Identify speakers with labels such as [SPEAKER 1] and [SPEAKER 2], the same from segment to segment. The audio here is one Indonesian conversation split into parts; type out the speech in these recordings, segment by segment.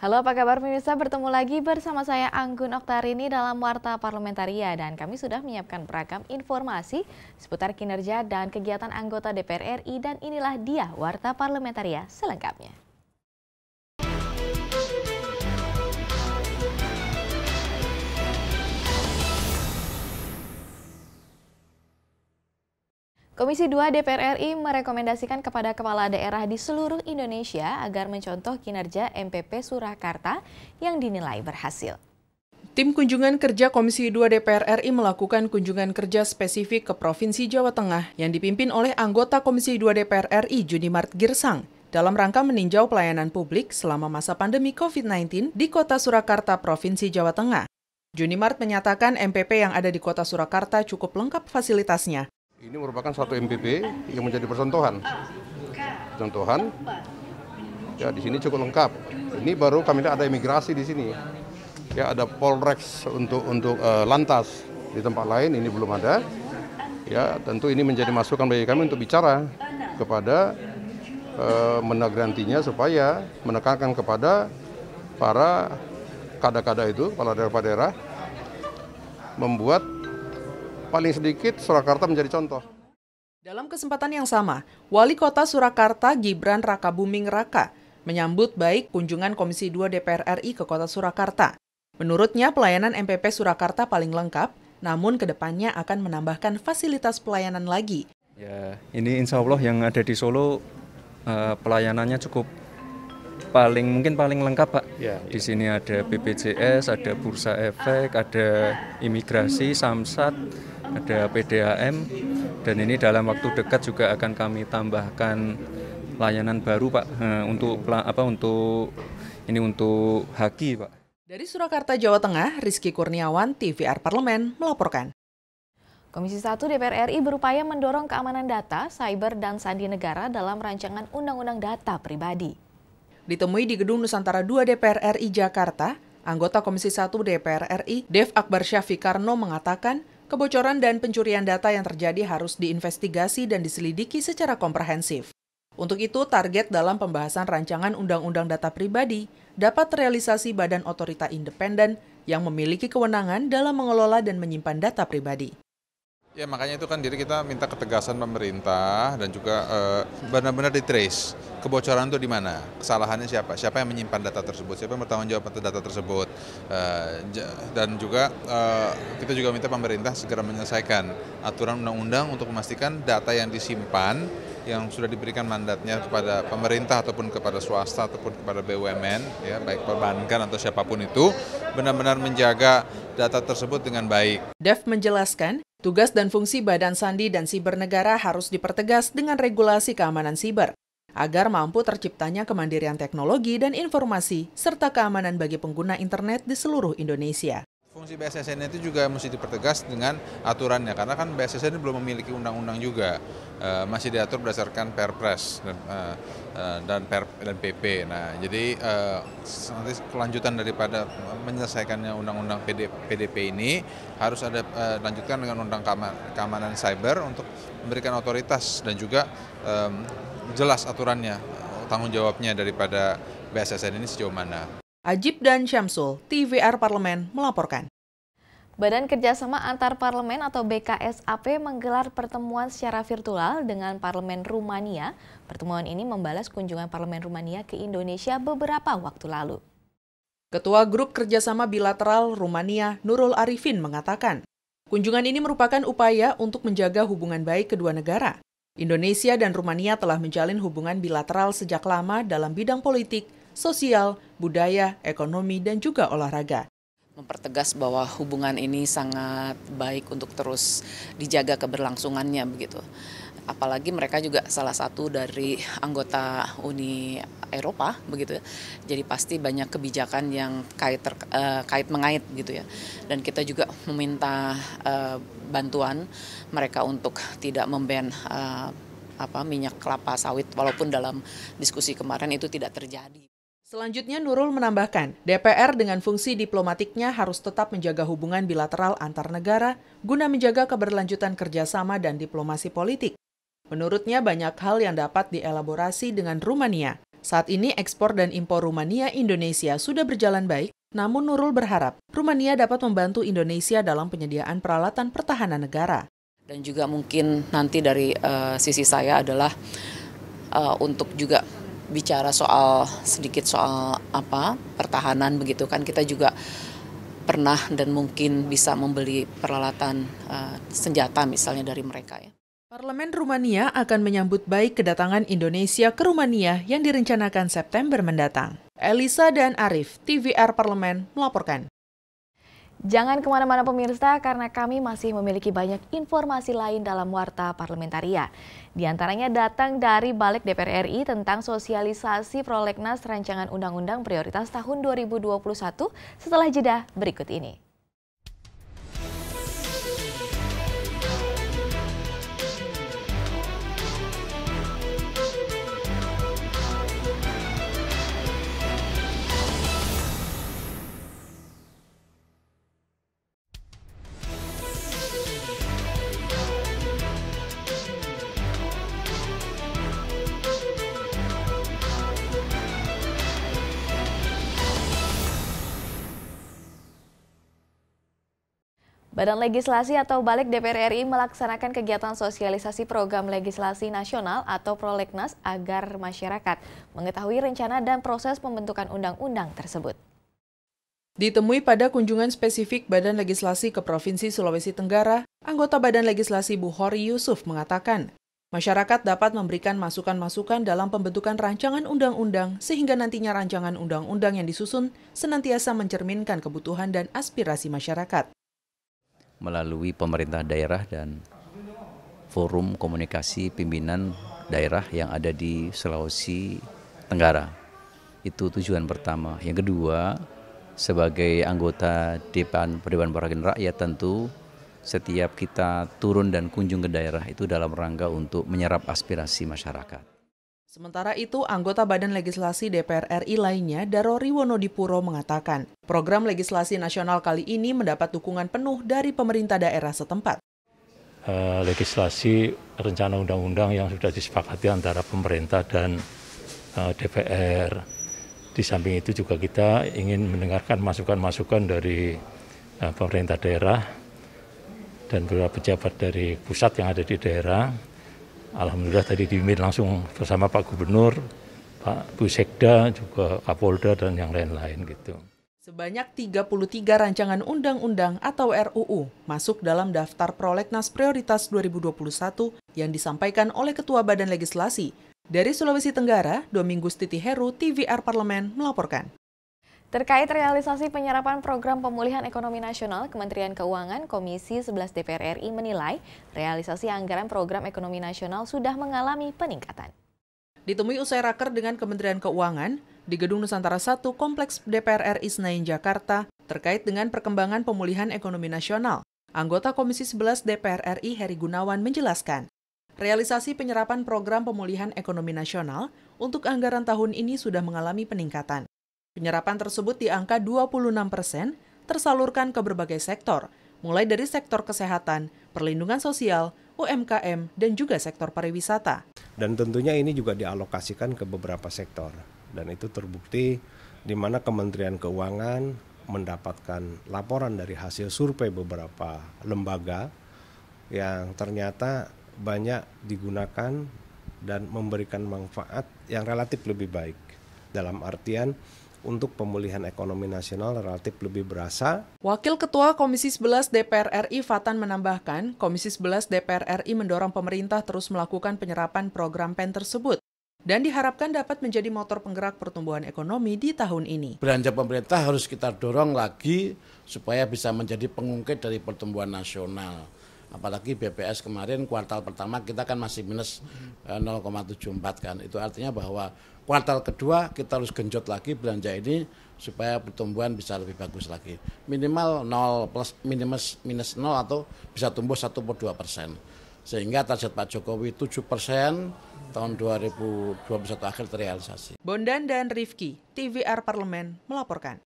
[SPEAKER 1] Halo apa kabar pemirsa, bertemu lagi bersama saya Anggun Oktarini dalam Warta Parlementaria, dan kami sudah menyiapkan beragam informasi seputar kinerja dan kegiatan anggota DPR RI dan inilah dia Warta Parlementaria selengkapnya. Komisi 2 DPR RI merekomendasikan kepada kepala daerah di seluruh Indonesia agar mencontoh kinerja MPP Surakarta yang dinilai berhasil.
[SPEAKER 2] Tim kunjungan kerja Komisi 2 DPR RI melakukan kunjungan kerja spesifik ke Provinsi Jawa Tengah yang dipimpin oleh anggota Komisi 2 DPR RI Junimart Girsang dalam rangka meninjau pelayanan publik selama masa pandemi COVID-19 di kota Surakarta, Provinsi Jawa Tengah. Junimart menyatakan MPP yang ada di kota Surakarta cukup lengkap fasilitasnya,
[SPEAKER 3] ini merupakan satu MPP yang menjadi persentuhan. Contohan, ya di sini cukup lengkap. Ini baru kami ada imigrasi di sini. Ya ada Polrex untuk untuk uh, lantas di tempat lain ini belum ada. Ya tentu ini menjadi masukan bagi kami untuk bicara kepada uh, eh, menagrantinya supaya menekankan kepada para kada-kada itu, kepala daerah-daerah membuat Paling sedikit Surakarta menjadi contoh.
[SPEAKER 2] Dalam kesempatan yang sama, Wali Kota Surakarta Gibran Raka Buming Raka menyambut baik kunjungan Komisi 2 DPR RI ke Kota Surakarta. Menurutnya, pelayanan MPP Surakarta paling lengkap, namun kedepannya akan menambahkan fasilitas pelayanan lagi. Ya,
[SPEAKER 3] ini insya Allah yang ada di Solo eh, pelayanannya cukup paling mungkin paling lengkap Pak. Ya, ya. Di sini ada BPJS, ada Bursa Efek, ada Imigrasi, Samsat, ada PDAM dan ini dalam waktu dekat juga akan kami tambahkan layanan baru Pak eh, untuk apa untuk ini untuk haki Pak.
[SPEAKER 2] Dari Surakarta, Jawa Tengah, Rizky Kurniawan, TVR Parlemen melaporkan.
[SPEAKER 1] Komisi 1 DPR RI berupaya mendorong keamanan data, cyber, dan sandi negara dalam rancangan Undang-Undang Data Pribadi. Ditemui
[SPEAKER 2] di Gedung Nusantara 2 DPR RI Jakarta, anggota Komisi 1 DPR RI, Dev Akbar Syafikarno mengatakan Kebocoran dan pencurian data yang terjadi harus diinvestigasi dan diselidiki secara komprehensif. Untuk itu, target dalam pembahasan rancangan Undang-Undang Data Pribadi dapat terrealisasi badan otorita independen yang memiliki kewenangan dalam mengelola dan menyimpan data pribadi.
[SPEAKER 3] Ya makanya itu kan diri kita minta ketegasan pemerintah dan juga eh, benar-benar di trace kebocoran itu di mana, kesalahannya siapa, siapa yang menyimpan data tersebut, siapa yang bertanggung jawab atas data tersebut, eh, dan juga eh, kita juga minta pemerintah segera menyelesaikan aturan undang-undang untuk memastikan data yang disimpan yang sudah diberikan mandatnya kepada pemerintah ataupun kepada swasta ataupun kepada BUMN ya baik perbankan atau siapapun itu benar-benar menjaga data tersebut dengan baik.
[SPEAKER 2] Dev menjelaskan Tugas dan fungsi Badan Sandi dan Siber Negara harus dipertegas dengan regulasi keamanan siber, agar mampu terciptanya kemandirian teknologi dan informasi, serta keamanan bagi pengguna internet di seluruh Indonesia.
[SPEAKER 3] Fungsi BSSN itu juga mesti dipertegas dengan aturannya, karena kan BSSN belum memiliki undang-undang juga, e, masih diatur berdasarkan Perpres dan, e, dan, per, dan PP. Nah, jadi e, nanti kelanjutan daripada menyelesaikannya undang-undang PD, PDP ini harus ada e, lanjutkan dengan undang keamanan cyber untuk memberikan otoritas dan juga e, jelas aturannya, tanggung jawabnya daripada
[SPEAKER 2] BSSN ini sejauh mana. Ajib dan Syamsul, TVR Parlemen melaporkan.
[SPEAKER 1] Badan Kerjasama Antar Parlemen atau BKSAP menggelar pertemuan secara virtual dengan Parlemen Rumania. Pertemuan ini membalas kunjungan Parlemen Rumania ke Indonesia beberapa waktu lalu.
[SPEAKER 2] Ketua Grup Kerjasama Bilateral Rumania, Nurul Arifin, mengatakan, kunjungan ini merupakan upaya untuk menjaga hubungan baik kedua negara. Indonesia dan Rumania telah menjalin hubungan bilateral sejak lama dalam bidang politik, sosial, budaya, ekonomi, dan juga olahraga mempertegas bahwa hubungan ini sangat baik untuk terus dijaga keberlangsungannya begitu. Apalagi mereka juga salah satu dari anggota Uni Eropa begitu ya. Jadi pasti banyak kebijakan yang kait ter, uh, eh, kait mengait gitu ya. Dan kita juga meminta uh, bantuan mereka untuk tidak memben uh, eh, apa minyak kelapa sawit walaupun dalam diskusi kemarin itu tidak terjadi. Selanjutnya Nurul menambahkan, DPR dengan fungsi diplomatiknya harus tetap menjaga hubungan bilateral antar negara guna menjaga keberlanjutan kerjasama dan diplomasi politik. Menurutnya banyak hal yang dapat dielaborasi dengan Rumania. Saat ini ekspor dan impor Rumania Indonesia sudah berjalan baik, namun Nurul berharap Rumania dapat membantu Indonesia dalam penyediaan peralatan pertahanan negara. Dan juga mungkin nanti dari uh, sisi saya adalah uh, untuk juga bicara soal sedikit soal apa pertahanan begitu kan kita juga pernah dan mungkin bisa membeli peralatan uh, senjata misalnya dari mereka ya. Parlemen Rumania akan menyambut baik kedatangan Indonesia ke Rumania yang direncanakan September mendatang.
[SPEAKER 1] Elisa dan Arif, TVR Parlemen melaporkan. Jangan kemana-mana pemirsa karena kami masih memiliki banyak informasi lain dalam Warta Parlementaria. Di antaranya datang dari Balik DPR RI tentang sosialisasi prolegnas Rancangan Undang-Undang Prioritas tahun 2021 setelah jeda berikut ini. Badan Legislasi atau Balik DPR RI melaksanakan kegiatan sosialisasi program legislasi nasional atau prolegnas agar masyarakat mengetahui rencana dan proses pembentukan undang-undang tersebut.
[SPEAKER 2] Ditemui pada kunjungan spesifik Badan Legislasi ke Provinsi Sulawesi Tenggara, anggota Badan Legislasi Buhori Yusuf mengatakan, masyarakat dapat memberikan masukan-masukan dalam pembentukan rancangan undang-undang sehingga nantinya rancangan undang-undang yang disusun senantiasa mencerminkan kebutuhan dan aspirasi masyarakat melalui pemerintah daerah dan forum komunikasi
[SPEAKER 3] pimpinan daerah yang ada di Sulawesi Tenggara. Itu tujuan pertama. Yang kedua, sebagai anggota Dewan Dewan Perwakilan Rakyat tentu setiap kita turun dan kunjung ke daerah itu dalam rangka untuk
[SPEAKER 2] menyerap aspirasi masyarakat. Sementara itu, anggota Badan Legislasi DPR RI lainnya, Darori Wonodipuro, mengatakan program legislasi nasional kali ini mendapat dukungan penuh dari pemerintah daerah setempat.
[SPEAKER 3] Uh, legislasi rencana undang-undang yang sudah disepakati antara pemerintah dan uh, eh, DPR. Di samping itu juga kita ingin mendengarkan masukan-masukan dari uh, pemerintah daerah dan beberapa pejabat dari pusat yang ada di daerah Alhamdulillah tadi dipimpin langsung bersama Pak Gubernur, Pak Busekda, juga Kapolda dan yang lain-lain gitu.
[SPEAKER 2] Sebanyak 33 rancangan undang-undang atau RUU masuk dalam daftar prolegnas prioritas 2021 yang disampaikan oleh Ketua Badan Legislasi dari Sulawesi Tenggara, Domingus Titi Heru, TVR Parlemen melaporkan.
[SPEAKER 1] Terkait realisasi penyerapan program pemulihan ekonomi nasional, Kementerian Keuangan Komisi 11 DPR RI menilai realisasi anggaran program ekonomi nasional sudah mengalami peningkatan.
[SPEAKER 2] Ditemui usai raker dengan Kementerian Keuangan di Gedung Nusantara 1 Kompleks DPR RI Senayan Jakarta terkait dengan perkembangan pemulihan ekonomi nasional, anggota Komisi 11 DPR RI Heri Gunawan menjelaskan, realisasi penyerapan program pemulihan ekonomi nasional untuk anggaran tahun ini sudah mengalami peningkatan. Penyerapan tersebut di angka 26 persen tersalurkan ke berbagai sektor, mulai dari sektor kesehatan, perlindungan sosial, UMKM, dan juga sektor pariwisata.
[SPEAKER 3] Dan tentunya ini juga dialokasikan ke beberapa sektor. Dan itu terbukti di mana Kementerian Keuangan mendapatkan laporan dari hasil survei beberapa lembaga yang ternyata banyak digunakan dan memberikan manfaat yang relatif lebih baik. Dalam artian untuk pemulihan ekonomi nasional relatif lebih berasa.
[SPEAKER 2] Wakil Ketua Komisi 11 DPR RI Fatan menambahkan, Komisi 11 DPR RI mendorong pemerintah terus melakukan penyerapan program PEN tersebut dan diharapkan dapat menjadi motor penggerak pertumbuhan ekonomi di tahun ini.
[SPEAKER 3] Belanja pemerintah harus kita dorong lagi supaya bisa menjadi pengungkit dari pertumbuhan nasional apalagi BPS kemarin kuartal pertama kita kan masih minus 0,74 eh, kan itu artinya bahwa kuartal kedua kita harus genjot lagi belanja ini supaya pertumbuhan bisa lebih bagus lagi minimal 0 plus minus minus 0 atau bisa tumbuh satu per dua persen sehingga target Pak Jokowi 7
[SPEAKER 2] persen tahun 2021 akhir terrealisasi. Bondan dan Rifki, TVR
[SPEAKER 1] Parlemen melaporkan.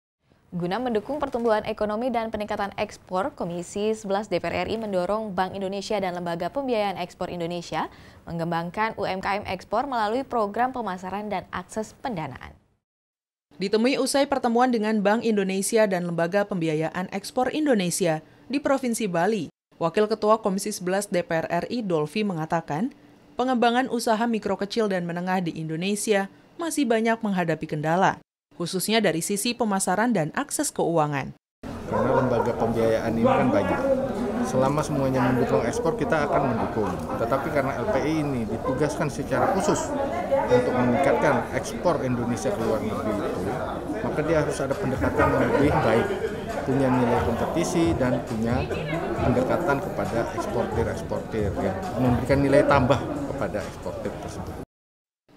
[SPEAKER 1] Guna mendukung pertumbuhan ekonomi dan peningkatan ekspor, Komisi 11 DPR RI mendorong Bank Indonesia dan Lembaga Pembiayaan Ekspor Indonesia mengembangkan UMKM ekspor melalui program pemasaran dan akses pendanaan.
[SPEAKER 2] Ditemui usai pertemuan dengan Bank Indonesia dan Lembaga Pembiayaan Ekspor Indonesia di Provinsi Bali, Wakil Ketua Komisi 11 DPR RI Dolfi mengatakan, pengembangan usaha mikro kecil dan menengah di Indonesia masih banyak menghadapi kendala khususnya dari sisi pemasaran dan akses keuangan.
[SPEAKER 3] Karena lembaga pembiayaan ini kan banyak. Selama semuanya mendukung ekspor, kita akan mendukung. Tetapi karena LPI ini ditugaskan secara khusus untuk meningkatkan ekspor Indonesia ke luar negeri itu, maka dia harus ada pendekatan yang lebih baik punya nilai kompetisi dan punya pendekatan kepada eksportir-eksportir yang memberikan nilai tambah kepada eksportir tersebut.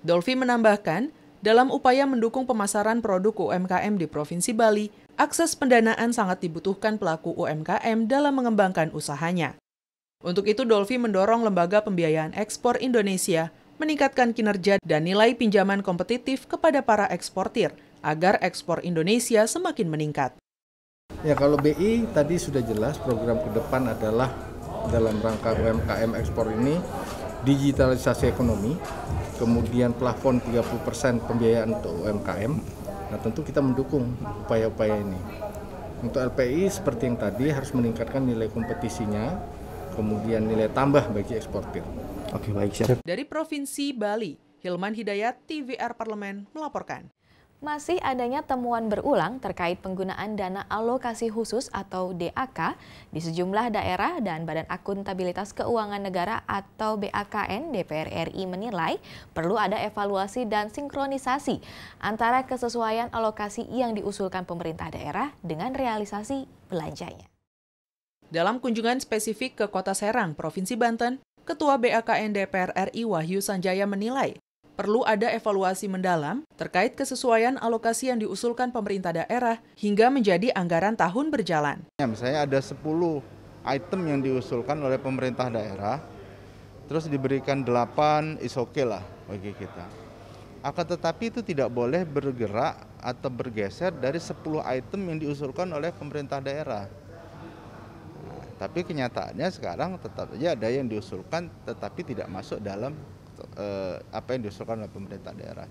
[SPEAKER 2] Dolfi menambahkan, dalam upaya mendukung pemasaran produk UMKM di Provinsi Bali, akses pendanaan sangat dibutuhkan pelaku UMKM dalam mengembangkan usahanya. Untuk itu, Dolvi mendorong Lembaga Pembiayaan Ekspor Indonesia meningkatkan kinerja dan nilai pinjaman kompetitif kepada para eksportir agar ekspor Indonesia semakin meningkat.
[SPEAKER 3] Ya kalau BI tadi sudah jelas program ke depan adalah dalam rangka UMKM ekspor ini digitalisasi ekonomi, kemudian plafon 30% pembiayaan untuk UMKM. Nah, tentu kita mendukung upaya-upaya ini. Untuk LPI seperti yang tadi harus meningkatkan nilai kompetisinya, kemudian nilai tambah bagi eksportir. Oke, baik siap.
[SPEAKER 2] Dari Provinsi Bali, Hilman Hidayat, TVR Parlemen melaporkan
[SPEAKER 1] masih adanya temuan berulang terkait penggunaan dana alokasi khusus atau DAK di sejumlah daerah dan Badan Akuntabilitas Keuangan Negara atau BAKN DPR RI menilai perlu ada evaluasi dan sinkronisasi antara kesesuaian alokasi yang diusulkan pemerintah daerah dengan realisasi belanjanya.
[SPEAKER 2] Dalam kunjungan spesifik ke Kota Serang, Provinsi Banten, Ketua BAKN DPR RI Wahyu Sanjaya menilai perlu ada evaluasi mendalam terkait kesesuaian alokasi yang diusulkan pemerintah daerah hingga menjadi anggaran tahun berjalan.
[SPEAKER 3] Ya, misalnya ada 10 item yang diusulkan oleh pemerintah daerah, terus diberikan 8, is okay lah bagi kita. Akan tetapi itu tidak boleh bergerak atau bergeser dari 10 item yang diusulkan oleh pemerintah daerah. Nah, tapi kenyataannya sekarang tetap saja ada yang diusulkan tetapi tidak masuk dalam uh, apa yang diusulkan oleh pemerintah daerah.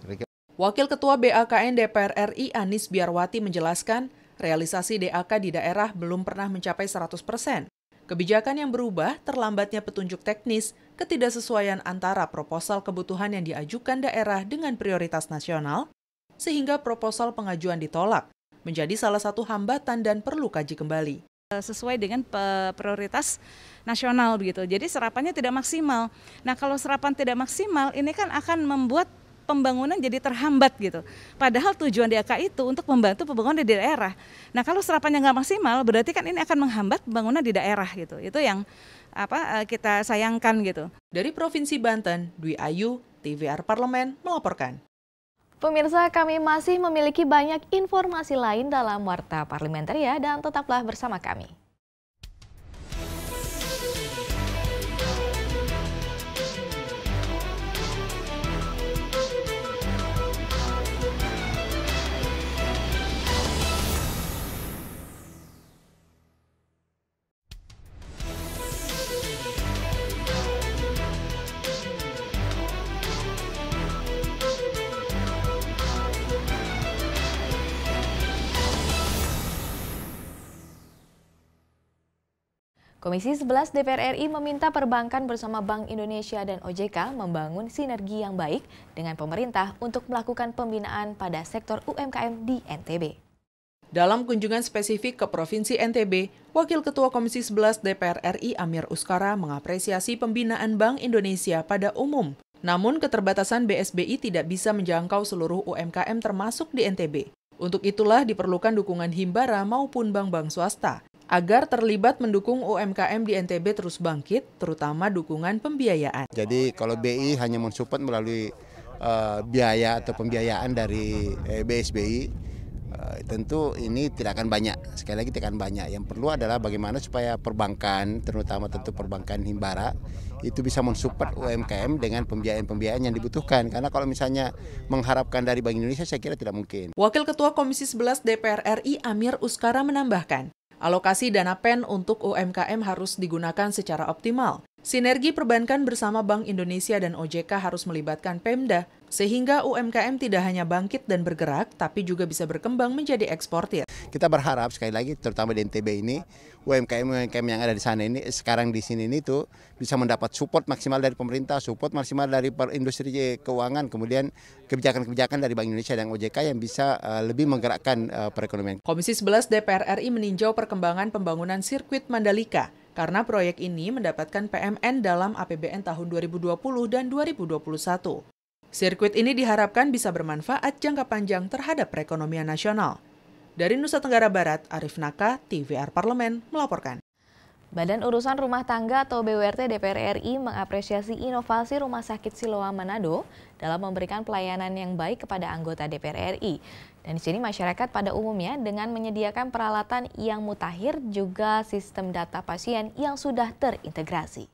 [SPEAKER 2] Wakil Ketua BAKN DPR RI Anis Biarwati menjelaskan, realisasi DAK di daerah belum pernah mencapai 100 persen. Kebijakan yang berubah, terlambatnya petunjuk teknis, ketidaksesuaian antara proposal kebutuhan yang diajukan daerah dengan prioritas nasional, sehingga proposal pengajuan ditolak, menjadi salah satu hambatan dan perlu kaji kembali. Eh, sesuai dengan eh, prioritas nasional begitu. Jadi serapannya tidak maksimal. Nah, kalau serapan tidak maksimal ini kan akan membuat pembangunan jadi terhambat gitu. Padahal tujuan DAK itu untuk membantu pembangunan di daerah. Nah kalau serapannya nggak maksimal, berarti kan ini akan menghambat pembangunan di daerah gitu. Itu yang apa eh,
[SPEAKER 1] kita sayangkan gitu.
[SPEAKER 2] Dari Provinsi
[SPEAKER 1] Banten, Dwi
[SPEAKER 2] Ayu, TVR Parlemen melaporkan.
[SPEAKER 1] Pemirsa, kami masih memiliki banyak informasi lain dalam Warta Parlementer ya, dan tetaplah bersama kami. Komisi 11 DPR RI meminta perbankan bersama Bank Indonesia dan OJK membangun sinergi yang baik dengan pemerintah untuk melakukan pembinaan pada sektor UMKM di NTB.
[SPEAKER 2] Dalam kunjungan spesifik ke Provinsi NTB, Wakil Ketua Komisi 11 DPR RI Amir Uskara mengapresiasi pembinaan Bank Indonesia pada umum. Namun keterbatasan BSBI tidak bisa menjangkau seluruh UMKM termasuk di NTB. Untuk itulah diperlukan dukungan Himbara maupun bank-bank swasta agar terlibat mendukung UMKM di NTB terus bangkit, terutama dukungan pembiayaan.
[SPEAKER 3] Jadi kalau BI hanya mensupport melalui uh, biaya atau pembiayaan dari eh, BSBI, Uh, eh, tentu ini tidak akan banyak sekali lagi tidak akan banyak yang perlu adalah bagaimana supaya perbankan terutama tentu perbankan himbara itu bisa mensupport UMKM dengan pembiayaan-pembiayaan yang dibutuhkan karena kalau misalnya mengharapkan dari Bank Indonesia saya kira tidak mungkin
[SPEAKER 2] Wakil Ketua Komisi 11 DPR RI Amir Uskara menambahkan Alokasi dana PEN untuk UMKM harus digunakan secara optimal Sinergi perbankan bersama Bank Indonesia dan OJK harus melibatkan Pemda, sehingga UMKM tidak hanya bangkit dan bergerak, tapi juga bisa berkembang menjadi eksportir. Kita berharap sekali lagi, terutama di NTB ini, UMKM-UMKM yang ada di sana ini, sekarang di sini ini tuh bisa mendapat support maksimal dari pemerintah, support maksimal
[SPEAKER 3] dari industri keuangan, kemudian kebijakan-kebijakan dari Bank Indonesia dan OJK yang bisa eh, lebih menggerakkan eh, perekonomian.
[SPEAKER 2] Komisi 11 DPR RI meninjau perkembangan pembangunan sirkuit Mandalika karena proyek ini mendapatkan PMN dalam APBN tahun 2020 dan 2021. Sirkuit ini diharapkan bisa bermanfaat jangka panjang terhadap perekonomian nasional. Dari Nusa Tenggara Barat, Arif Naka, TVR Parlemen, melaporkan.
[SPEAKER 1] Badan Urusan Rumah Tangga atau Bwrt DPR RI mengapresiasi inovasi Rumah Sakit Siloam Manado dalam memberikan pelayanan yang baik kepada anggota DPR RI. Dan di sini masyarakat pada umumnya dengan menyediakan peralatan yang mutakhir juga sistem data pasien yang sudah terintegrasi.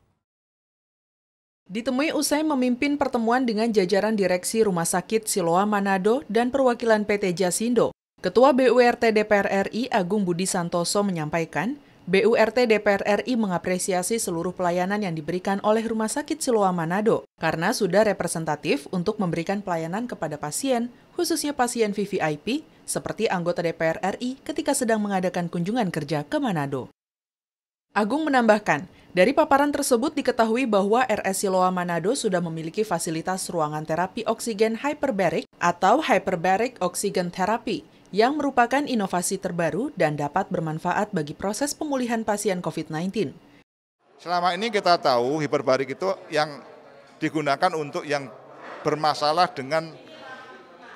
[SPEAKER 1] Ditemui usai memimpin
[SPEAKER 2] pertemuan dengan jajaran Direksi Rumah Sakit Siloam Manado dan perwakilan PT Jasindo, Ketua BURT DPR RI Agung Budi Santoso menyampaikan, BURT DPR RI mengapresiasi seluruh pelayanan yang diberikan oleh Rumah Sakit Siloam Manado karena sudah representatif untuk memberikan pelayanan kepada pasien, khususnya pasien VVIP, seperti anggota DPR RI ketika sedang mengadakan kunjungan kerja ke Manado. Agung menambahkan, dari paparan tersebut diketahui bahwa RS Siloam Manado sudah memiliki fasilitas ruangan terapi oksigen hyperbaric atau hyperbaric oksigen therapy, yang merupakan inovasi terbaru dan dapat bermanfaat bagi proses pemulihan pasien COVID-19.
[SPEAKER 3] Selama ini kita tahu hiperbarik itu yang digunakan untuk yang bermasalah dengan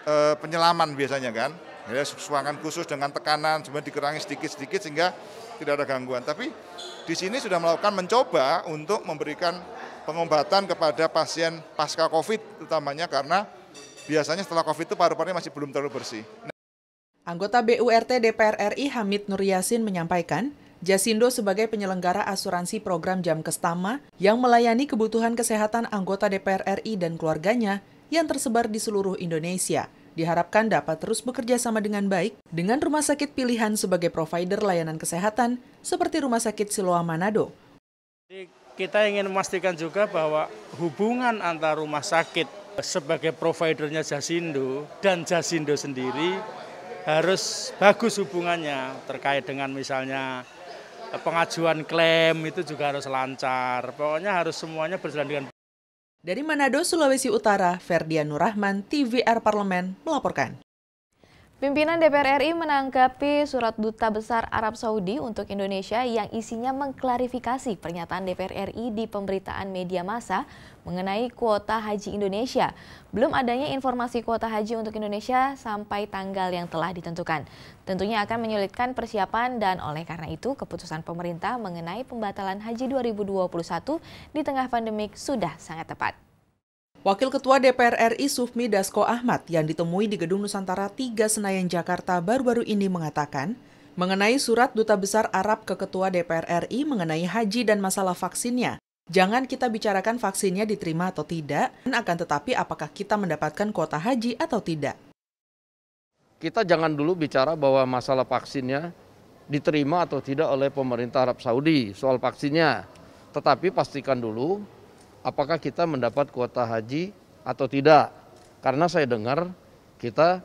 [SPEAKER 3] e, penyelaman biasanya kan. Ya, suangan khusus dengan tekanan, cuma dikurangi sedikit-sedikit sehingga tidak ada gangguan. Tapi di sini sudah melakukan mencoba untuk memberikan pengobatan kepada pasien pasca COVID, utamanya karena biasanya setelah COVID itu paru-parunya masih belum terlalu bersih.
[SPEAKER 2] Anggota BURT DPR RI Hamid Nur Yasin menyampaikan, Jasindo sebagai penyelenggara asuransi program jam kestama yang melayani kebutuhan kesehatan anggota DPR RI dan keluarganya yang tersebar di seluruh Indonesia, diharapkan dapat terus bekerja sama dengan baik dengan rumah sakit pilihan sebagai provider layanan kesehatan seperti Rumah Sakit Siloam Manado.
[SPEAKER 3] Kita ingin memastikan juga bahwa hubungan antara rumah sakit sebagai providernya Jasindo dan Jasindo sendiri harus bagus hubungannya terkait dengan misalnya pengajuan klaim itu juga harus lancar. Pokoknya harus semuanya berjalan dengan
[SPEAKER 2] Dari Manado, Sulawesi Utara, Ferdian Nurrahman, TVR Parlemen melaporkan.
[SPEAKER 1] Pimpinan DPR RI menanggapi surat duta besar Arab Saudi untuk Indonesia yang isinya mengklarifikasi pernyataan DPR RI di pemberitaan media massa mengenai kuota haji Indonesia. Belum adanya informasi kuota haji untuk Indonesia sampai tanggal yang telah ditentukan. Tentunya akan menyulitkan persiapan dan oleh karena itu keputusan pemerintah mengenai pembatalan haji 2021 di tengah pandemik sudah sangat tepat.
[SPEAKER 2] Wakil Ketua DPR RI Sufmi Dasko Ahmad yang ditemui di Gedung Nusantara 3 Senayan Jakarta baru-baru ini mengatakan, mengenai surat Duta Besar Arab ke Ketua DPR RI mengenai haji dan masalah vaksinnya, jangan kita bicarakan vaksinnya diterima atau tidak, dan akan tetapi apakah kita mendapatkan kuota haji atau tidak.
[SPEAKER 3] Kita jangan dulu bicara bahwa masalah vaksinnya diterima atau tidak oleh pemerintah Arab Saudi soal vaksinnya. Tetapi pastikan dulu apakah kita mendapat kuota haji atau tidak. Karena saya dengar kita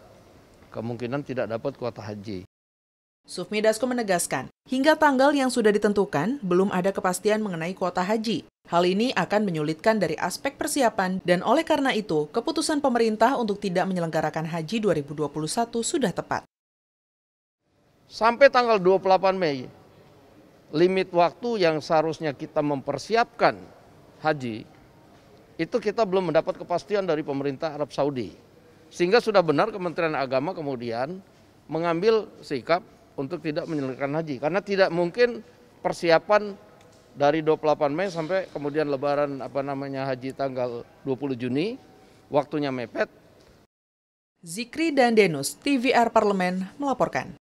[SPEAKER 3] kemungkinan tidak dapat kuota haji.
[SPEAKER 2] Sufmi Dasko menegaskan, hingga tanggal yang sudah ditentukan, belum ada kepastian mengenai kuota haji. Hal ini akan menyulitkan dari aspek persiapan dan oleh karena itu, keputusan pemerintah untuk tidak menyelenggarakan haji 2021 sudah tepat. Sampai tanggal 28 Mei, limit waktu
[SPEAKER 3] yang seharusnya kita mempersiapkan haji itu kita belum mendapat kepastian dari pemerintah Arab Saudi. Sehingga sudah benar Kementerian Agama kemudian mengambil sikap untuk tidak menyelenggarakan haji karena tidak mungkin persiapan dari 28 Mei sampai kemudian lebaran apa namanya haji tanggal 20
[SPEAKER 2] Juni waktunya mepet. Zikri dan Denus, TVR Parlemen melaporkan.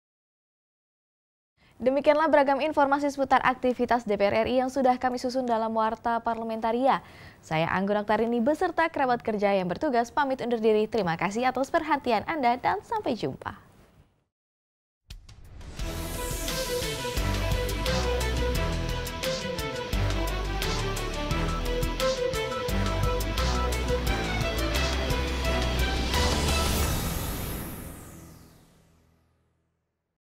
[SPEAKER 1] Demikianlah beragam informasi seputar aktivitas DPR RI yang sudah kami susun dalam Warta Parlementaria. Saya Anggun Oktarini beserta kerabat kerja yang bertugas pamit undur diri. Terima kasih atas perhatian Anda dan sampai jumpa.